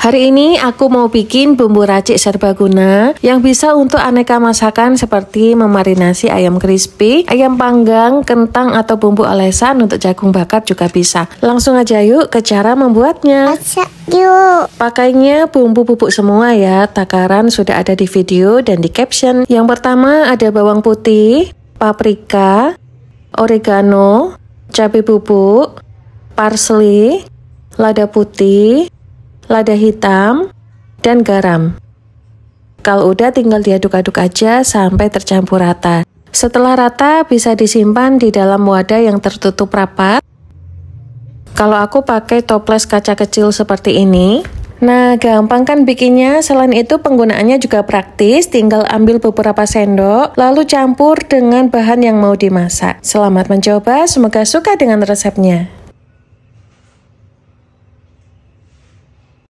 Hari ini aku mau bikin bumbu racik serbaguna yang bisa untuk aneka masakan seperti memarinasi ayam crispy, ayam panggang, kentang atau bumbu olesan untuk jagung bakar juga bisa. Langsung aja yuk ke cara membuatnya. Masak yuk. Pakainya bumbu bubuk semua ya. Takaran sudah ada di video dan di caption. Yang pertama ada bawang putih, paprika, oregano, cabai bubuk, parsley, lada putih, lada hitam, dan garam. Kalau udah tinggal diaduk-aduk aja sampai tercampur rata. Setelah rata bisa disimpan di dalam wadah yang tertutup rapat. Kalau aku pakai toples kaca kecil seperti ini. Nah, gampang kan bikinnya. Selain itu penggunaannya juga praktis, tinggal ambil beberapa sendok lalu campur dengan bahan yang mau dimasak. Selamat mencoba, semoga suka dengan resepnya.